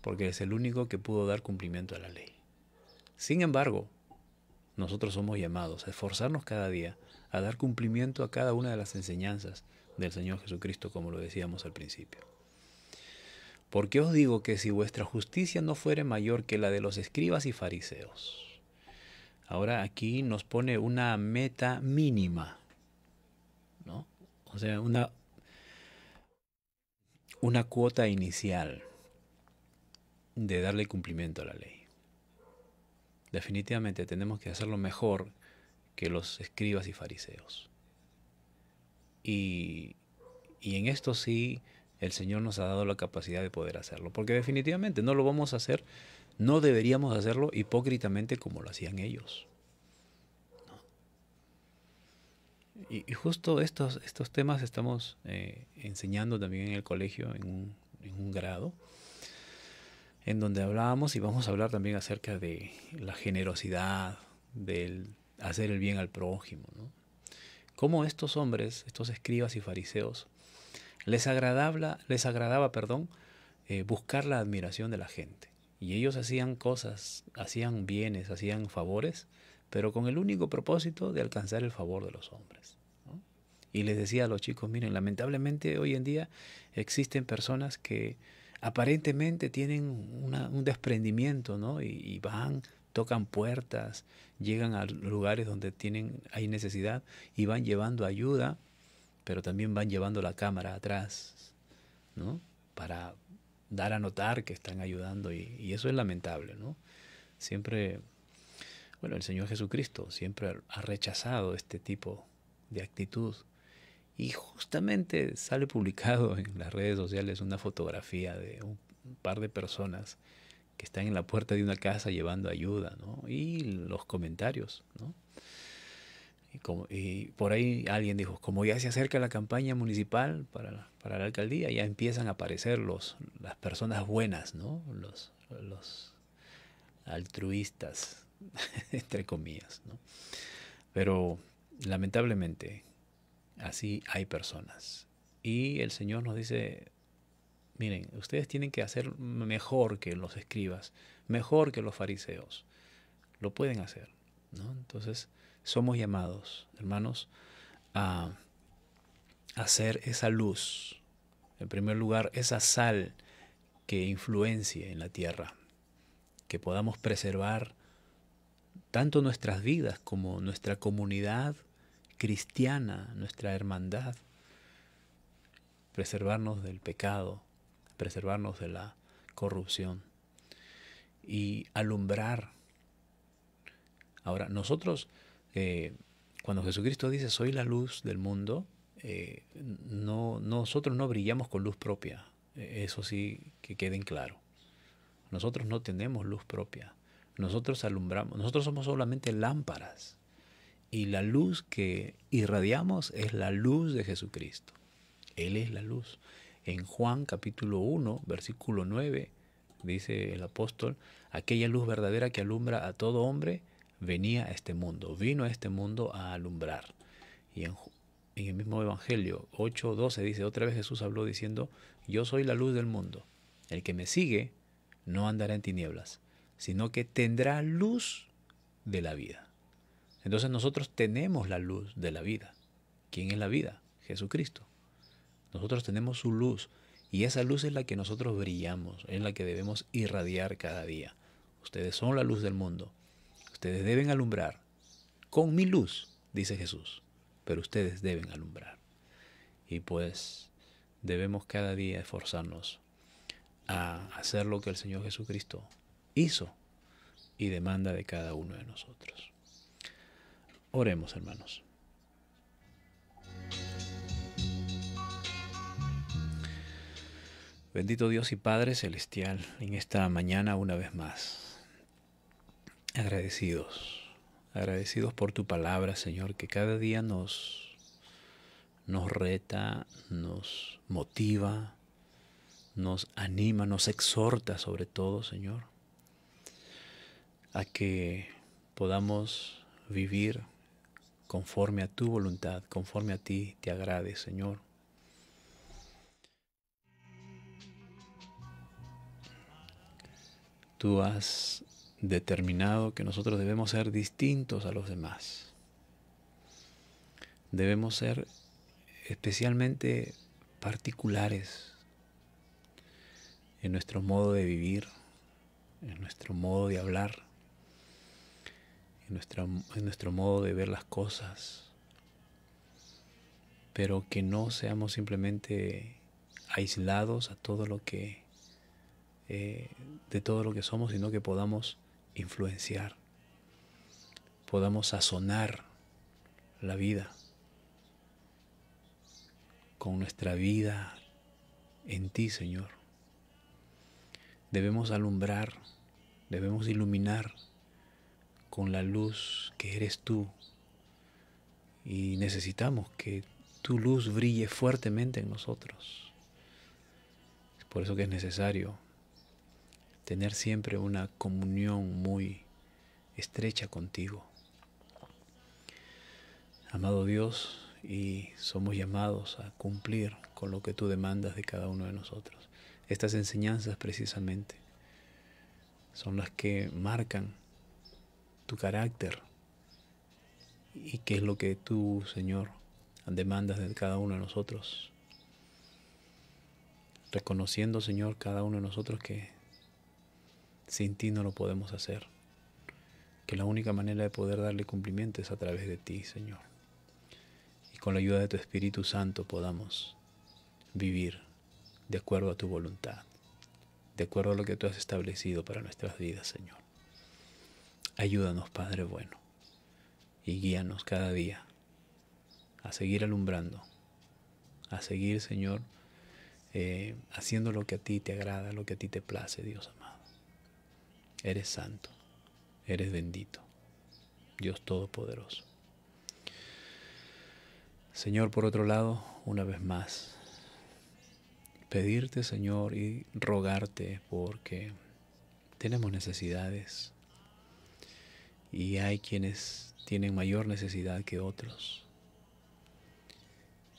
porque es el único que pudo dar cumplimiento a la ley. Sin embargo, nosotros somos llamados a esforzarnos cada día a dar cumplimiento a cada una de las enseñanzas del Señor Jesucristo, como lo decíamos al principio. Porque os digo que si vuestra justicia no fuere mayor que la de los escribas y fariseos, ahora aquí nos pone una meta mínima, ¿no? O sea, una, una cuota inicial de darle cumplimiento a la ley. Definitivamente tenemos que hacerlo mejor que los escribas y fariseos. Y, y en esto sí el Señor nos ha dado la capacidad de poder hacerlo, porque definitivamente no lo vamos a hacer, no deberíamos hacerlo hipócritamente como lo hacían ellos. Y, justo estos, estos temas estamos eh, enseñando también en el colegio en en un grado en donde hablábamos y vamos a hablar también acerca de la generosidad, del hacer el bien al prójimo. ¿no? Cómo estos hombres, estos escribas y fariseos, les, agradaba, les agradaba perdón, eh, buscar la admiración de la gente. Y ellos hacían cosas, hacían bienes, hacían favores, pero con el único propósito de alcanzar el favor de los hombres. Y les decía a los chicos, miren, lamentablemente hoy en día existen personas que aparentemente tienen un desprendimiento, ¿no? Y, van, tocan puertas, llegan a lugares donde tienen, hay necesidad y van llevando ayuda, pero también van llevando la cámara atrás, ¿no? Para dar a notar que están ayudando y, y eso es lamentable, ¿no? Siempre, bueno, el Señor Jesucristo siempre ha rechazado este tipo de actitud y justamente sale publicado en las redes sociales una fotografía de un, par de personas que están en la puerta de una casa llevando ayuda, ¿no? Y los comentarios, ¿no? Y, como, por ahí alguien dijo, como ya se acerca la campaña municipal para, la alcaldía, ya empiezan a aparecer los, las personas buenas, ¿no? Los, los altruistas, entre comillas, ¿no? Pero lamentablemente Así hay personas. Y el Señor nos dice, miren, ustedes tienen que hacer mejor que los escribas, mejor que los fariseos. Lo pueden hacer. Entonces, somos llamados, hermanos, a hacer esa luz. En primer lugar, esa sal que influencie en la tierra, que podamos preservar tanto nuestras vidas como nuestra comunidad, cristiana, nuestra hermandad, preservarnos del pecado, preservarnos de la corrupción y alumbrar. Ahora, nosotros, eh, cuando Jesucristo dice, soy la luz del mundo, eh, no, nosotros no brillamos con luz propia, eh, eso sí que queden claro. Nosotros no tenemos luz propia, nosotros alumbramos, nosotros somos solamente lámparas y la luz que irradiamos es la luz de Jesucristo. Él es la luz. En Juan capítulo 1, versículo 9, dice el apóstol, aquella luz verdadera que alumbra a todo hombre venía a este mundo, vino a este mundo a alumbrar. Y en, el mismo Evangelio 12, dice, otra vez Jesús habló diciendo, yo soy la luz del mundo. El que me sigue no andará en tinieblas, sino que tendrá luz de la vida. Entonces nosotros tenemos la luz de la vida. ¿Quién es la vida? Jesucristo. Nosotros tenemos su luz y esa luz es la que nosotros brillamos, es la que debemos irradiar cada día. Ustedes son la luz del mundo. Ustedes deben alumbrar con mi luz, dice Jesús, pero ustedes deben alumbrar. Y pues debemos cada día esforzarnos a hacer lo que el Señor Jesucristo hizo y demanda de cada uno de nosotros. Oremos, hermanos. Bendito Dios y Padre Celestial, en esta mañana una vez más, agradecidos, agradecidos por tu palabra, Señor, que cada día nos, nos reta, nos motiva, nos anima, nos exhorta sobre todo, Señor, a que podamos vivir conforme a tu voluntad, conforme a ti te agrade, Señor. Tú has determinado que nosotros debemos ser distintos a los demás. Debemos ser especialmente particulares en nuestro modo de vivir, en nuestro modo de hablar en, nuestro modo de ver las cosas, pero que no seamos simplemente aislados a todo lo que eh, de todo lo que somos, sino que podamos influenciar, podamos sazonar la vida con nuestra vida en ti, Señor. Debemos alumbrar, debemos iluminar con la luz que eres tú. Y necesitamos que tu luz brille fuertemente en nosotros. por eso que es necesario tener siempre una comunión muy estrecha contigo. Amado Dios, y somos llamados a cumplir con lo que tú demandas de cada uno de nosotros. Estas enseñanzas precisamente son las que marcan tu carácter y qué es lo que tú, Señor, demandas de cada uno de nosotros. Reconociendo, Señor, cada uno de nosotros que sin ti no lo podemos hacer. Que la única manera de poder darle cumplimiento es a través de ti, Señor. Y con la ayuda de tu Espíritu Santo podamos vivir de acuerdo a tu voluntad, de acuerdo a lo que tú has establecido para nuestras vidas, Señor. Ayúdanos, Padre bueno, y guíanos cada día a seguir alumbrando, a seguir, Señor, eh, haciendo lo que a ti te agrada, lo que a ti te place, Dios amado. Eres santo, eres bendito, Dios todopoderoso. Señor, por otro lado, una vez más, pedirte, Señor, y rogarte porque tenemos necesidades y hay quienes tienen mayor necesidad que otros.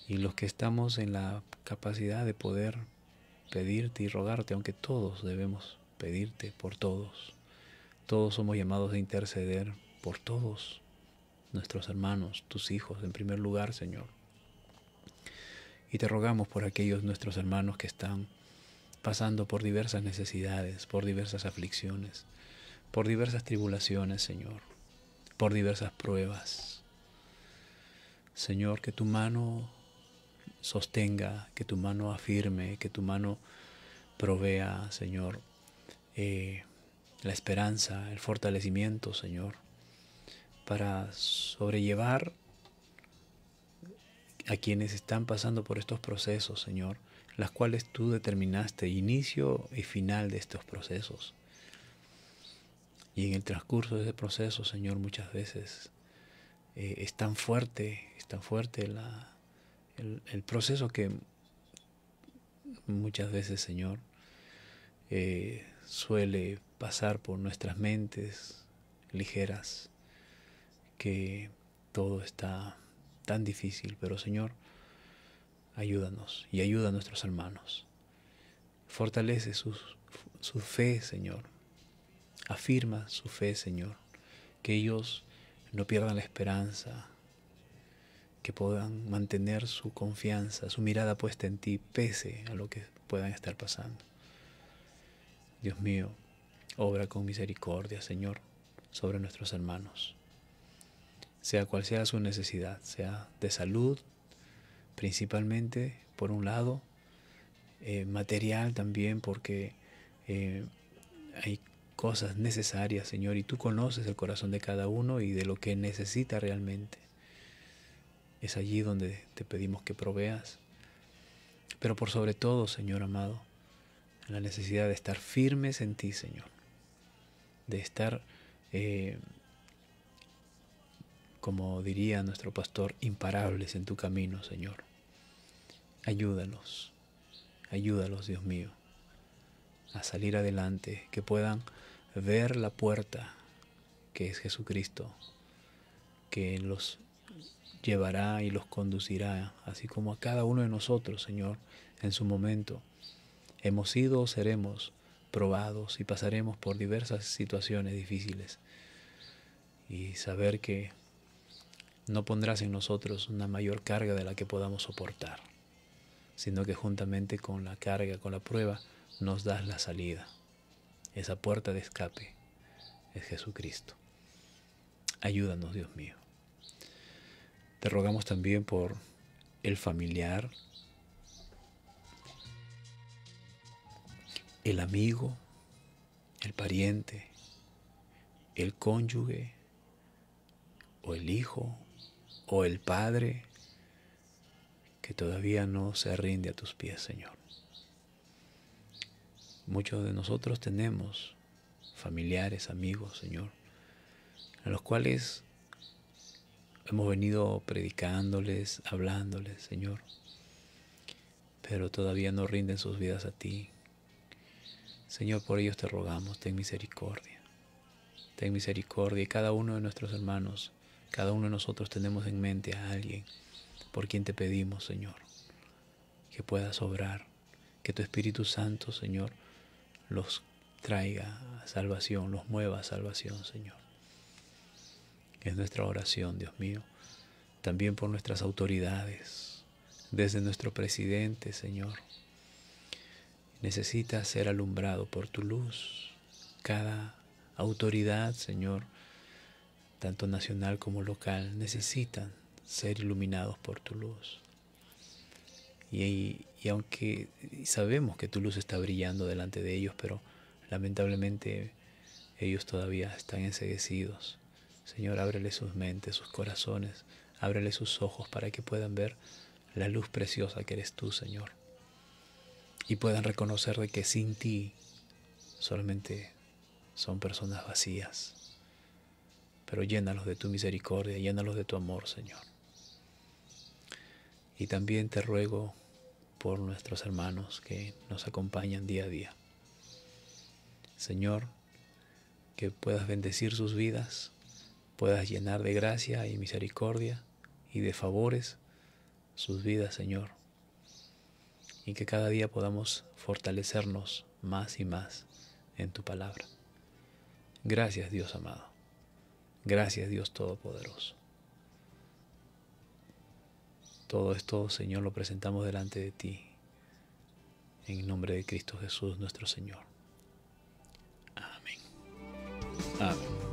Y los que estamos en la capacidad de poder pedirte y rogarte, aunque todos debemos pedirte por todos, todos somos llamados a interceder por todos nuestros hermanos, tus hijos, en primer lugar, Señor. Y te rogamos por aquellos nuestros hermanos que están pasando por diversas necesidades, por diversas aflicciones, por diversas tribulaciones, Señor, por diversas pruebas. Señor, que tu mano sostenga, que tu mano afirme, que tu mano provea, Señor, eh, la esperanza, el fortalecimiento, Señor, para sobrellevar a quienes están pasando por estos procesos, Señor, las cuales tú determinaste inicio y final de estos procesos. Y en el transcurso de ese proceso, Señor, muchas veces eh, es tan fuerte, es tan fuerte el, proceso que muchas veces, Señor, eh, suele pasar por nuestras mentes ligeras, que todo está tan difícil, pero Señor, ayúdanos y ayuda a nuestros hermanos. Fortalece su fe, Señor, Afirma su fe, Señor, que ellos no pierdan la esperanza, que puedan mantener su confianza, su mirada puesta en ti, pese a lo que puedan estar pasando. Dios mío, obra con misericordia, Señor, sobre nuestros hermanos. Sea cual sea su necesidad, sea de salud, principalmente, por un lado, eh, material también, porque eh, hay hay cosas necesarias, Señor, y tú conoces el corazón de cada uno y de lo que necesita realmente. Es allí donde te pedimos que proveas, pero por sobre todo, Señor amado, la necesidad de estar firmes en ti, Señor, de estar, eh, como diría nuestro pastor, imparables en tu camino, Señor. ayúdanos ayúdalos, Dios mío, a salir adelante, que puedan ver la puerta que es Jesucristo, que los llevará y los conducirá, así como a cada uno de nosotros, Señor, en su momento. Hemos sido o seremos probados y pasaremos por diversas situaciones difíciles. Y saber que no pondrás en nosotros una mayor carga de la que podamos soportar, sino que juntamente con la carga, con la prueba, nos das la salida. Esa puerta de escape es Jesucristo. Ayúdanos, Dios mío. Te rogamos también por el familiar, el amigo, el pariente, el cónyuge, o el hijo, o el padre, que todavía no se rinde a tus pies, Señor. Muchos de nosotros tenemos familiares, amigos, Señor, a los cuales hemos venido predicándoles, hablándoles, Señor, pero todavía no rinden sus vidas a ti. Señor, por ellos te rogamos, ten misericordia. Ten misericordia y cada uno de nuestros hermanos, cada uno de nosotros tenemos en mente a alguien por quien te pedimos, Señor, que puedas obrar, que tu Espíritu Santo, Señor, los traiga a salvación, los mueva a salvación, Señor. Es nuestra oración, Dios mío. También por nuestras autoridades, desde nuestro presidente, Señor. Necesita ser alumbrado por tu luz. Cada autoridad, Señor, tanto nacional como local, necesitan ser iluminados por tu luz. Y y aunque sabemos que tu luz está brillando delante de ellos, pero lamentablemente ellos todavía están enseguecidos. Señor, ábrele sus mentes, sus corazones, ábrele sus ojos para que puedan ver la luz preciosa que eres tú, Señor. Y puedan reconocer de que sin ti solamente son personas vacías. Pero llénalos de tu misericordia, llénalos de tu amor, Señor. Y también te ruego por nuestros hermanos que nos acompañan día a día. Señor, que puedas bendecir sus vidas, puedas llenar de gracia y misericordia y de favores sus vidas, Señor, y que cada día podamos fortalecernos más y más en tu palabra. Gracias Dios amado. Gracias Dios Todopoderoso. Todo esto, Señor, lo presentamos delante de ti. En nombre de Cristo Jesús, nuestro Señor. Amén. Amén.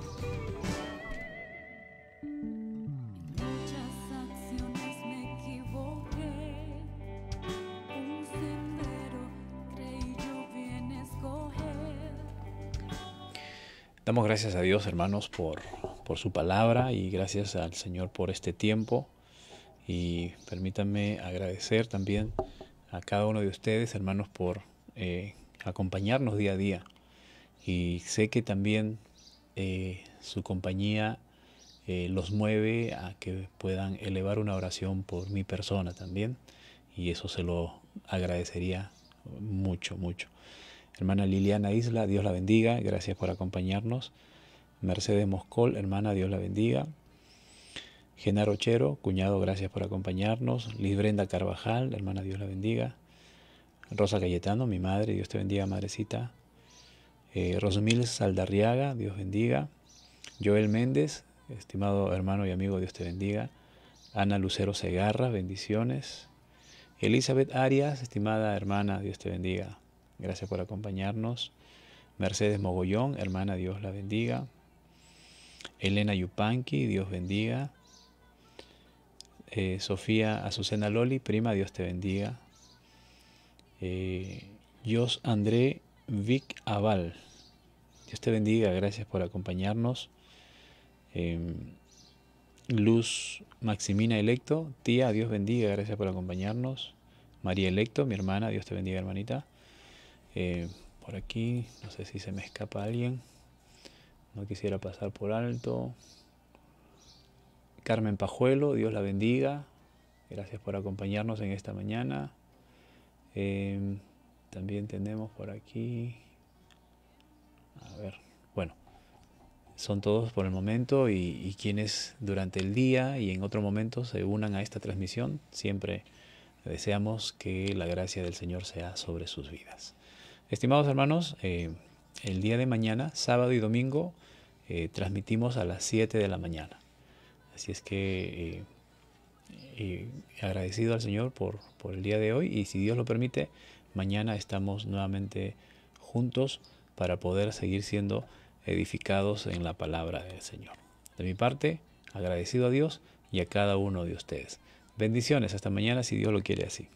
Damos gracias a Dios, hermanos, por, por, su palabra y gracias al Señor por este tiempo. Y permítanme agradecer también a cada uno de ustedes, hermanos, por eh, acompañarnos día a día. Y sé que también eh, su compañía eh, los mueve a que puedan elevar una oración por mi persona también. Y eso se lo agradecería mucho, mucho. Hermana Liliana Isla, Dios la bendiga. Gracias por acompañarnos. Mercedes Moscol, hermana, Dios la bendiga. Genaro Chero, cuñado, gracias por acompañarnos. Liz Brenda Carvajal, hermana, Dios la bendiga. Rosa Cayetano, mi madre, Dios te bendiga, madrecita. Eh, Rosmil Saldarriaga, Dios bendiga. Joel Méndez, estimado hermano y amigo, Dios te bendiga. Ana Lucero Segarra, bendiciones. Elizabeth Arias, estimada hermana, Dios te bendiga. Gracias por acompañarnos. Mercedes Mogollón, hermana, Dios la bendiga. Elena Yupanqui, Dios bendiga. Eh, Sofía Azucena Loli, prima, Dios te bendiga. Dios, eh, Jos André Vic Aval, Dios te bendiga, gracias por acompañarnos. Em, Luz Maximina Electo, tía, Dios bendiga, gracias por acompañarnos. María Electo, mi hermana, Dios te bendiga, hermanita. Eh, por aquí, no sé si se me escapa alguien. No quisiera pasar por alto. Carmen Pajuelo, Dios la bendiga. Gracias por acompañarnos en esta mañana. Em, también tenemos por aquí. A ver, bueno, son todos por el momento y, quienes durante el día y en otro momento se unan a esta transmisión, siempre deseamos que la gracia del Señor sea sobre sus vidas. Estimados hermanos, em, el día de mañana, sábado y domingo, eh, transmitimos a las 7 de la mañana. Así es que eh, eh, agradecido al Señor por el día de hoy y si Dios lo permite, mañana estamos nuevamente juntos para poder seguir siendo edificados en la palabra del Señor. De mi parte, agradecido a Dios y a cada uno de ustedes. Bendiciones, hasta mañana si Dios lo quiere así.